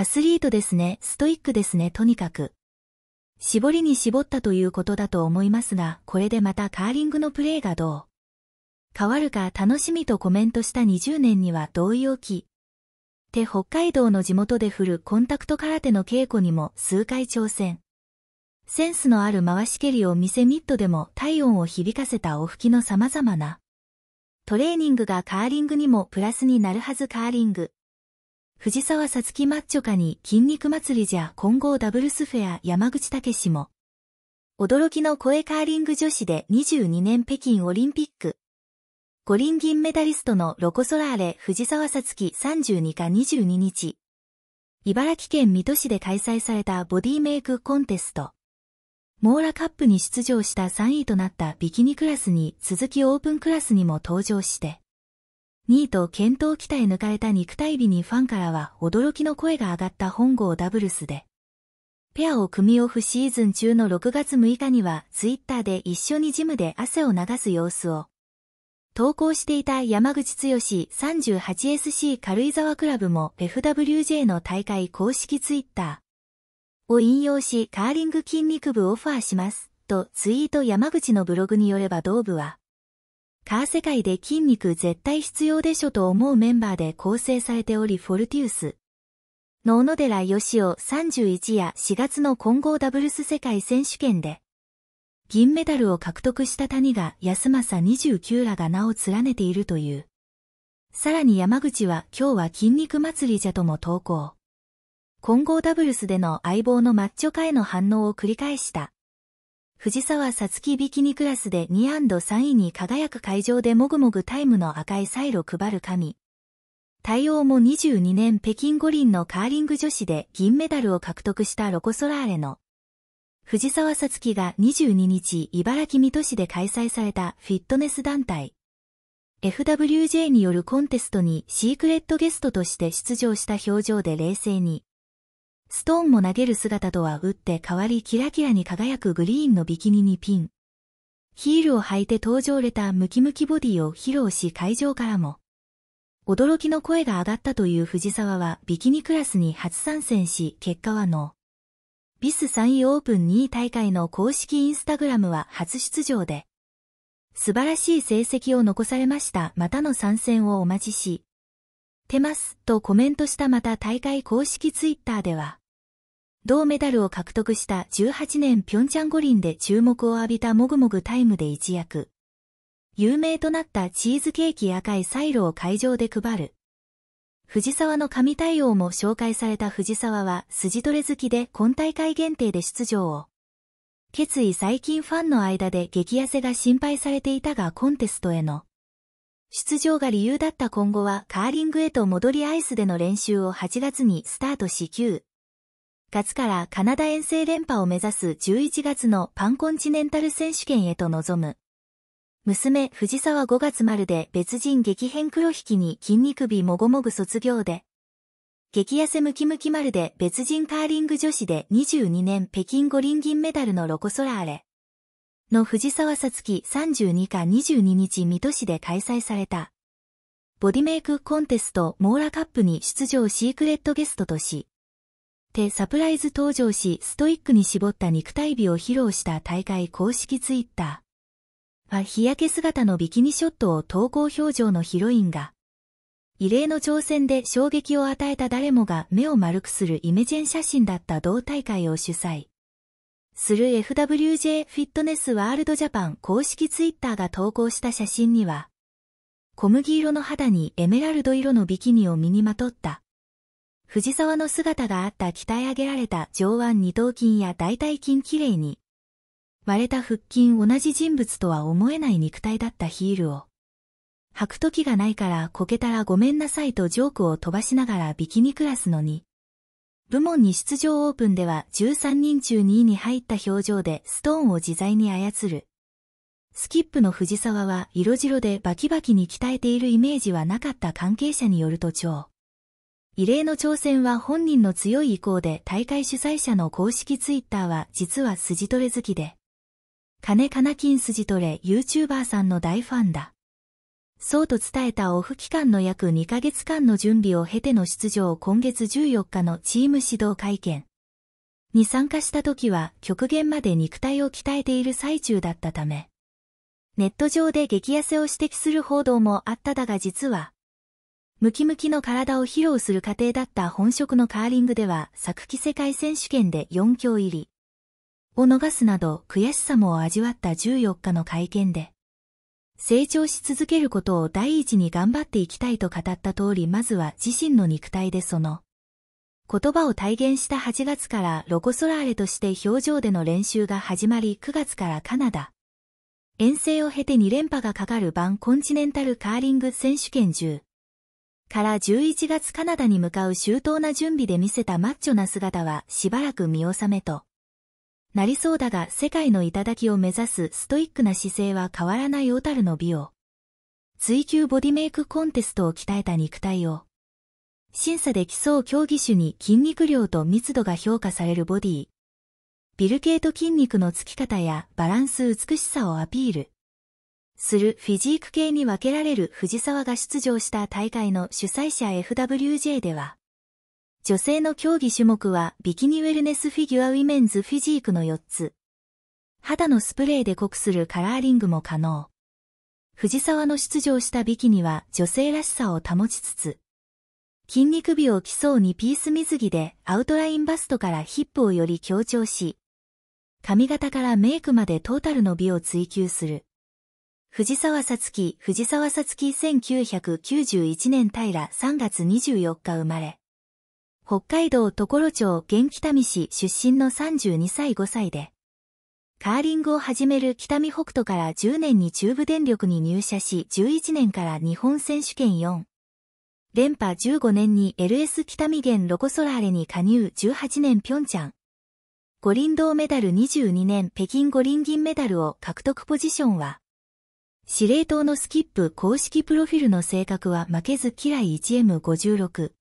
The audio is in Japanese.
アスリートですね、ストイックですね、とにかく。絞りに絞ったということだと思いますが、これでまたカーリングのプレーがどう変わるか楽しみとコメントした20年には同意をき。て北海道の地元で振るコンタクト空手の稽古にも数回挑戦。センスのある回し蹴りを見せミットでも体温を響かせたお吹きの様々なトレーニングがカーリングにもプラスになるはずカーリング。藤沢さつきマッチョカに筋肉祭りじゃ混合ダブルスフェア山口武史も。驚きの声カーリング女子で22年北京オリンピック。五輪銀メダリストのロコソラーレ藤沢さつき32か22日。茨城県水戸市で開催されたボディメイクコンテスト。モーラカップに出場した3位となったビキニクラスに続きオープンクラスにも登場して。2位と検討期待抜かれた肉体美にファンからは驚きの声が上がった本郷ダブルスで。ペアを組みオフシーズン中の6月6日にはツイッターで一緒にジムで汗を流す様子を投稿していた山口剛 38SC 軽井沢クラブも FWJ の大会公式ツイッターを引用しカーリング筋肉部オファーしますとツイート山口のブログによれば同部は他世界で筋肉絶対必要でしょと思うメンバーで構成されておりフォルティウス。野々寺義雄31や4月の混合ダブルス世界選手権で、銀メダルを獲得した谷が安政29らが名を連ねているという。さらに山口は今日は筋肉祭りじゃとも投稿。混合ダブルスでの相棒のマッチョ化への反応を繰り返した。藤沢さつきビキニクラスで 2&3 位に輝く会場でもぐもぐタイムの赤いサイロ配る神。対応も22年北京五輪のカーリング女子で銀メダルを獲得したロコソラーレの藤沢さつきが22日茨城水戸市で開催されたフィットネス団体 FWJ によるコンテストにシークレットゲストとして出場した表情で冷静にストーンも投げる姿とは打って変わりキラキラに輝くグリーンのビキニにピン。ヒールを履いて登場れたムキムキボディを披露し会場からも。驚きの声が上がったという藤沢はビキニクラスに初参戦し、結果はの。ビス3位オープン2位大会の公式インスタグラムは初出場で、素晴らしい成績を残されました。またの参戦をお待ちし、てますとコメントしたまた大会公式ツイッターでは、銅メダルを獲得した18年平昌五輪で注目を浴びたもぐもぐタイムで一躍。有名となったチーズケーキ赤いサイロを会場で配る。藤沢の神対応も紹介された藤沢は筋トレ好きで今大会限定で出場を。決意最近ファンの間で激痩せが心配されていたがコンテストへの。出場が理由だった今後はカーリングへと戻りアイスでの練習を8月にスタートし9。月からカナダ遠征連覇を目指す11月のパンコンチネンタル選手権へと臨む。娘、藤沢5月丸で別人激変黒引きに筋肉美もごもぐ卒業で。激痩せムキムキ丸で別人カーリング女子で22年北京五輪銀メダルのロコソラーレの藤沢さつき32か22日水戸市で開催されたボディメイクコンテストモーラカップに出場シークレットゲストとしてサプライズ登場しストイックに絞った肉体美を披露した大会公式ツイッターは日焼け姿のビキニショットを投稿表情のヒロインが異例の挑戦で衝撃を与えた誰もが目を丸くするイメジェン写真だった同大会を主催する FWJ フィットネスワールドジャパン公式ツイッターが投稿した写真には小麦色の肌にエメラルド色のビキニを身にまとった藤沢の姿があった鍛え上げられた上腕二頭筋や大腿筋きれいに。割れた腹筋同じ人物とは思えない肉体だったヒールを。履く時がないからこけたらごめんなさいとジョークを飛ばしながらビキニクラスの2。部門に出場オープンでは13人中2位に入った表情でストーンを自在に操る。スキップの藤沢は色白でバキバキに鍛えているイメージはなかった関係者によると超。異例の挑戦は本人の強い意向で大会主催者の公式ツイッターは実は筋トレ好きで。金金金筋トレ YouTuber さんの大ファンだ。そうと伝えたオフ期間の約2ヶ月間の準備を経ての出場今月14日のチーム指導会見に参加した時は極限まで肉体を鍛えている最中だったため、ネット上で激痩せを指摘する報道もあっただが実は、ムキムキの体を披露する過程だった本職のカーリングでは昨季世界選手権で4強入りを逃すなど悔しさも味わった14日の会見で成長し続けることを第一に頑張っていきたいと語った通りまずは自身の肉体でその言葉を体現した8月からロコ・ソラーレとして表情での練習が始まり9月からカナダ遠征を経て2連覇がかかるバンコンチネンタルカーリング選手権10から11月カナダに向かう周到な準備で見せたマッチョな姿はしばらく見納めと。なりそうだが世界の頂を目指すストイックな姿勢は変わらない小樽の美を。追求ボディメイクコンテストを鍛えた肉体を。審査で基礎競技種に筋肉量と密度が評価されるボディ。ビル系と筋肉のつき方やバランス美しさをアピール。するフィジーク系に分けられる藤沢が出場した大会の主催者 FWJ では、女性の競技種目はビキニウェルネスフィギュアウィメンズフィジークの4つ、肌のスプレーで濃くするカラーリングも可能。藤沢の出場したビキニは女性らしさを保ちつつ、筋肉美を競うにピース水着でアウトラインバストからヒップをより強調し、髪型からメイクまでトータルの美を追求する。藤沢さつき、藤沢さつき1991年平3月24日生まれ。北海道所町元北見市出身の32歳5歳で、カーリングを始める北見北斗から10年に中部電力に入社し11年から日本選手権4。連覇15年に LS 北見原ロコソラーレに加入18年ピョンチャン。五輪銅メダル22年北京五輪銀メダルを獲得ポジションは、司令塔のスキップ公式プロフィルの性格は負けず嫌い 1M56